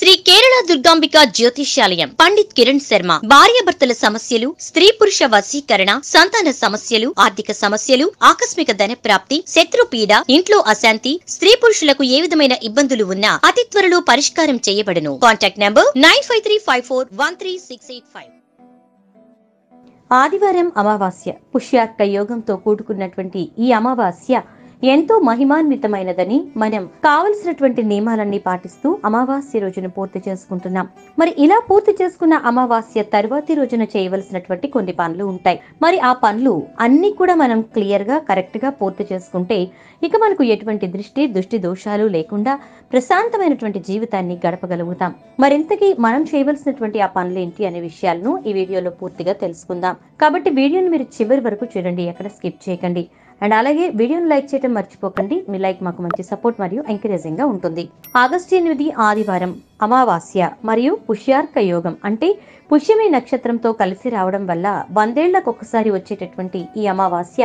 శ్రీ కేరళ దుర్గాంబిక జ్యోతిష్యాలయం పండిత్ కిరణ్ శర్మ భార్యాభర్తల సమస్యలు స్త్రీ పురుష వశీకరణ సంతాన సమస్యలు ఆర్థిక సమస్యలు ఆకస్మిక ధన ప్రాప్తి శత్రు పీడ ఇంట్లో అశాంతి స్త్రీ పురుషులకు ఏ విధమైన ఇబ్బందులు ఉన్నా అతి త్వరలో పరిష్కారం చేయబడును contact number nine five three five four one three six eight five ఆదివారం అమావాస్య పుష్యాక్క యోగంతో కూడుకున్నటువంటి ఈ అమావాస్య ఎంతో మహిమాన్వితమైనదని మనం కావలసినటువంటి నియమాలన్నీ పాటిస్తూ అమావాస్య రోజును పూర్తి చేసుకుంటున్నాం మరి ఇలా పూర్తి చేసుకున్న అమావాస్య తర్వాతి రోజున చేయవలసినటువంటి కొన్ని పనులు ఉంటాయి మరి ఆ పనులు అన్ని కూడా మనం క్లియర్ గా కరెక్ట్ గా పూర్తి చేసుకుంటే ఇక మనకు ఎటువంటి దృష్టి దృష్టి దోషాలు లేకుండా ప్రశాంతమైనటువంటి జీవితాన్ని గడపగలుగుతాం మరింతకీ మనం చేయవలసినటువంటి ఆ పనులు ఏంటి అనే విషయాలను ఈ వీడియోలో పూర్తిగా తెలుసుకుందాం కాబట్టి వీడియోని మీరు చివరి వరకు చూడండి ఎక్కడ స్కిప్ చేయకండి అండ్ అలాగే వీడియోను లైక్ చేయడం మర్చిపోకండి మీ లైక్ మాకు మంచి సపోర్ట్ మరియు ఎంకరేజింగ్గా ఉంటుంది ఆగస్టు ఎనిమిది ఆదివారం అమావాస్య మరియు పుష్యార్క యోగం అంటే పుష్యమి నక్షత్రంతో కలిసి రావడం వల్ల వందేళ్లకు ఒకసారి వచ్చేటటువంటి ఈ అమావాస్య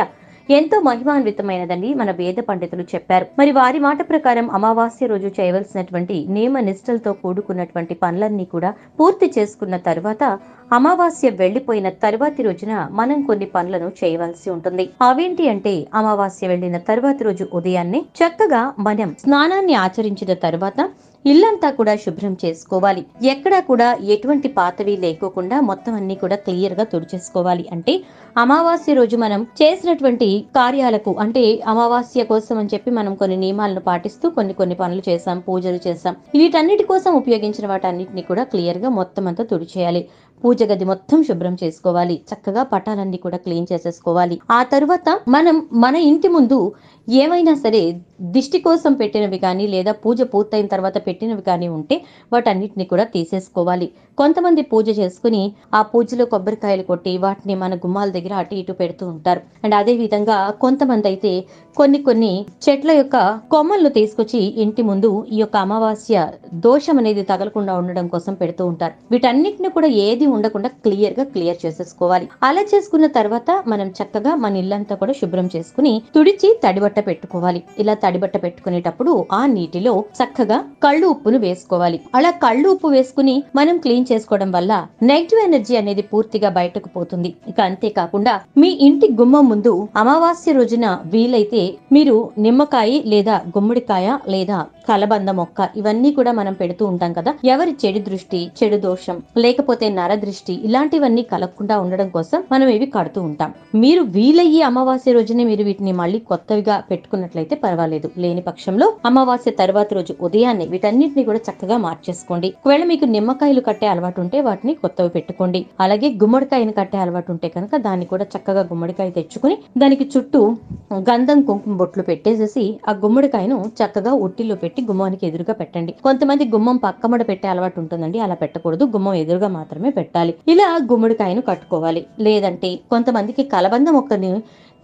ఎంతో మహిమాన్వితమైనదని మన వేద పండితులు చెప్పారు మరి వారి మాట ప్రకారం అమావాస్య రోజు చేయవలసినటువంటి నియమ నిష్టలతో కూడుకున్నటువంటి పనులన్నీ కూడా పూర్తి చేసుకున్న తర్వాత అమావాస్య వెళ్లిపోయిన తర్వాతి రోజున మనం కొన్ని పనులను చేయవలసి ఉంటుంది అవేంటి అంటే అమావాస్య వెళ్లిన తర్వాతి రోజు ఉదయాన్నే చక్కగా మనం స్నానాన్ని ఆచరించిన తర్వాత ఇల్లంతా కూడా శుభ్రం చేసుకోవాలి ఎక్కడా కూడా ఎటువంటి పాతవి లేకోకుండా మొత్తం అన్ని కూడా క్లియర్ గా తుడిచేసుకోవాలి అంటే అమావాస్య రోజు మనం చేసినటువంటి కార్యాలకు అంటే అమావాస్య కోసం అని చెప్పి మనం కొన్ని నియమాలను పాటిస్తూ కొన్ని కొన్ని పనులు చేసాం పూజలు చేసాం వీటన్నిటి కోసం ఉపయోగించిన వాటన్నిటిని కూడా క్లియర్ గా మొత్తం అంతా తుడిచేయాలి పూజ గది మొత్తం శుభ్రం చేసుకోవాలి చక్కగా పటాలన్నీ కూడా క్లీన్ చేసేసుకోవాలి ఆ తర్వాత మనం మన ఇంటి ముందు ఏమైనా సరే దిష్టి కోసం పెట్టినవి కానీ లేదా పూజ పూర్తయిన తర్వాత పెట్టినవి కానీ ఉంటే వాటన్నిటిని కూడా తీసేసుకోవాలి కొంతమంది పూజ చేసుకుని ఆ పూజలో కొబ్బరికాయలు కొట్టి వాటిని మన గుమ్మాల దగ్గర అటు ఇటు పెడుతూ ఉంటారు అండ్ అదే విధంగా కొంతమంది అయితే కొన్ని కొన్ని చెట్ల యొక్క కొమ్మలను తీసుకొచ్చి ఇంటి ముందు ఈ యొక్క అమావాస్య దోషం అనేది తగలకుండా ఉండడం కోసం పెడుతూ ఉంటారు వీటన్నిటిని కూడా ఏది ఉండకుండా క్లియర్ గా క్లియర్ చేసేసుకోవాలి అలా చేసుకున్న తర్వాత మనం చక్కగా మన ఇల్లంతా కూడా శుభ్రం చేసుకుని తుడిచి తడిబట్ట పెట్టుకోవాలి ఇలా తడిబట్ట పెట్టుకునేటప్పుడు ఆ నీటిలో చక్కగా కళ్ళు ఉప్పును వేసుకోవాలి అలా కళ్ళు ఉప్పు వేసుకుని మనం క్లీన్ చేసుకోవడం వల్ల నెగిటివ్ ఎనర్జీ అనేది పూర్తిగా బయటకు పోతుంది ఇక అంతేకాకుండా మీ ఇంటి గుమ్మం ముందు అమావాస్య రోజున వీలైతే మీరు నిమ్మకాయ లేదా గుమ్మడికాయ లేదా కలబంద మొక్క ఇవన్నీ కూడా మనం పెడుతూ ఉంటాం కదా ఎవరి చెడు దృష్టి చెడు దోషం లేకపోతే నర దృష్టి ఇలాంటివన్నీ కలగకుండా ఉండడం కోసం మనం ఇవి కడుతూ ఉంటాం మీరు వీలయ్యే అమావాస్య రోజునే మీరు వీటిని మళ్ళీ కొత్తవిగా పెట్టుకున్నట్లయితే పర్వాలేదు లేని పక్షంలో అమావాస్య తర్వాత రోజు ఉదయాన్నే వీటన్నిటిని కూడా చక్కగా మార్చేసుకోండి ఒకవేళ మీకు నిమ్మకాయలు కట్టే అలవాటు ఉంటే వాటిని కొత్తవి పెట్టుకోండి అలాగే గుమ్మడికాయను కట్టే అలవాటు ఉంటే కనుక దాన్ని కూడా చక్కగా గుమ్మడికాయ తెచ్చుకుని దానికి చుట్టూ గంధం కుంకుమ బొట్లు పెట్టేసేసి ఆ గుమ్మడికాయను చక్కగా ఉట్టిలో పెట్టి పెట్టి గుమ్మానికి ఎదురుగా పెట్టండి కొంతమంది గుమ్మం పక్కమడ పెట్టే అలవాటు ఉంటుందండి అలా పెట్టకూడదు గుమ్మం ఎదురుగా మాత్రమే పెట్టాలి ఇలా గుమ్మడికాయను కట్టుకోవాలి లేదంటే కొంతమందికి కలబంద మొక్కని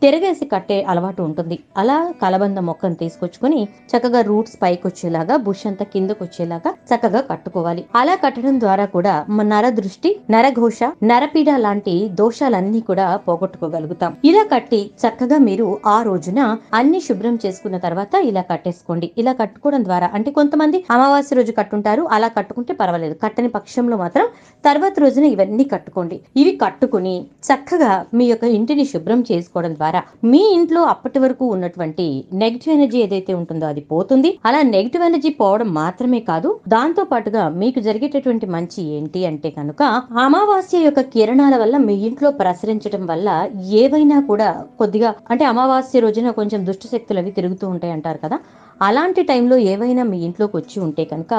తిరగేసి కట్టే అలవాటు ఉంటుంది అలా కలబంద మొక్కను తీసుకొచ్చుకుని చక్కగా రూట్స్ పైకి వచ్చేలాగా బుష్ అంతా కిందకు వచ్చేలాగా చక్కగా కట్టుకోవాలి అలా కట్టడం ద్వారా కూడా నర దృష్టి నరఘోష నరపీడ లాంటి దోషాలన్నీ కూడా పోగొట్టుకోగలుగుతాం ఇలా కట్టి చక్కగా మీరు ఆ రోజున అన్ని శుభ్రం చేసుకున్న తర్వాత ఇలా కట్టేసుకోండి ఇలా కట్టుకోవడం ద్వారా అంటే కొంతమంది అమావాస్య రోజు కట్టుంటారు అలా కట్టుకుంటే పర్వాలేదు కట్టని పక్షంలో మాత్రం తర్వాత రోజున ఇవన్నీ కట్టుకోండి ఇవి కట్టుకుని చక్కగా మీ యొక్క ఇంటిని శుభ్రం చేసుకోవడం ద్వారా ద్వారా మీ ఇంట్లో అప్పటి వరకు ఉన్నటువంటి నెగిటివ్ ఎనర్జీ ఏదైతే ఉంటుందో అది పోతుంది అలా నెగిటివ్ ఎనర్జీ పోవడం మాత్రమే కాదు దాంతో పాటుగా మీకు జరిగేటటువంటి మంచి ఏంటి అంటే కనుక అమావాస్య యొక్క కిరణాల వల్ల మీ ఇంట్లో ప్రసరించడం వల్ల ఏవైనా కూడా కొద్దిగా అంటే అమావాస్య రోజున కొంచెం దుష్ట శక్తులు అవి తిరుగుతూ ఉంటాయి అంటారు కదా అలాంటి టైంలో ఏవైనా మీ ఇంట్లోకి వచ్చి ఉంటే కనుక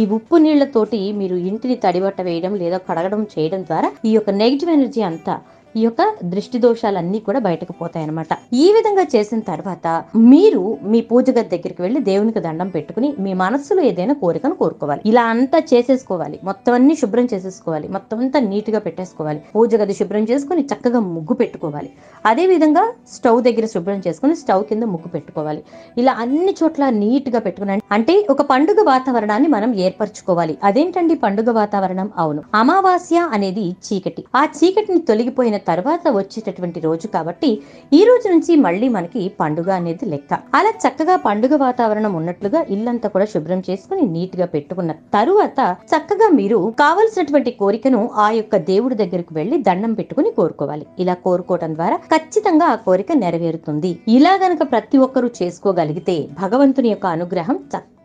ఈ ఉప్పు నీళ్లతోటి మీరు ఇంటిని తడిబట్ట వేయడం లేదా కడగడం చేయడం ద్వారా ఈ యొక్క నెగిటివ్ ఎనర్జీ అంతా ఈ యొక్క దృష్టి దోషాలన్నీ కూడా బయటకు పోతాయి అనమాట ఈ విధంగా చేసిన తర్వాత మీరు మీ పూజ గది దగ్గరికి వెళ్ళి దేవునికి దండం పెట్టుకుని మీ మనస్సులో ఏదైనా కోరికను కోరుకోవాలి ఇలా అంతా చేసేసుకోవాలి మొత్తం అన్ని శుభ్రం చేసేసుకోవాలి మొత్తం అంతా నీట్ గా పెట్టేసుకోవాలి పూజ గది శుభ్రం చేసుకుని చక్కగా ముగ్గు పెట్టుకోవాలి అదే విధంగా స్టవ్ దగ్గర శుభ్రం చేసుకుని స్టవ్ కింద ముగ్గు పెట్టుకోవాలి ఇలా అన్ని చోట్ల నీట్ గా పెట్టుకుని అంటే ఒక పండుగ వాతావరణాన్ని మనం ఏర్పరచుకోవాలి అదేంటండి పండుగ వాతావరణం అవును అమావాస్య అనేది చీకటి ఆ చీకటిని తొలగిపోయిన తర్వాత వచ్చేటటువంటి రోజు కాబట్టి ఈ రోజు నుంచి మళ్ళీ మనకి పండుగ అనేది లెక్క అలా చక్కగా పండుగ వాతావరణం ఉన్నట్లుగా ఇల్లంతా కూడా శుభ్రం చేసుకుని నీట్ గా పెట్టుకున్న తరువాత చక్కగా మీరు కావలసినటువంటి కోరికను ఆ యొక్క దేవుడి దగ్గరకు వెళ్లి దండం పెట్టుకుని కోరుకోవాలి ఇలా కోరుకోవడం ద్వారా ఖచ్చితంగా ఆ కోరిక నెరవేరుతుంది ఇలా గనక ప్రతి ఒక్కరూ చేసుకోగలిగితే భగవంతుని యొక్క అనుగ్రహం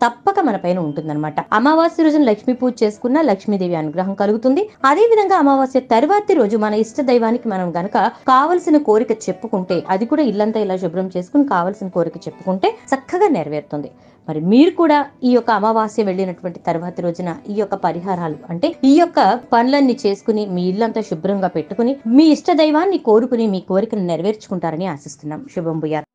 తప్పక మన పైన ఉంటుందన్నమాట అమావాస్య రోజున లక్ష్మీ పూజ చేసుకున్న లక్ష్మీదేవి అనుగ్రహం కలుగుతుంది అదే విధంగా అమావాస్య తర్వాతి రోజు మన ఇష్ట దైవానికి మనం గనక కావలసిన కోరిక చెప్పుకుంటే అది కూడా ఇల్లంతా ఇలా శుభ్రం చేసుకుని కావలసిన కోరిక చెప్పుకుంటే చక్కగా నెరవేరుతుంది మరి మీరు కూడా ఈ యొక్క అమావాస్య వెళ్ళినటువంటి తర్వాతి రోజున ఈ యొక్క పరిహారాలు అంటే ఈ యొక్క పనులన్నీ చేసుకుని మీ ఇల్లంతా శుభ్రంగా పెట్టుకుని మీ ఇష్ట దైవాన్ని కోరుకుని మీ కోరికను నెరవేర్చుకుంటారని ఆశిస్తున్నాం శుభం భుయార్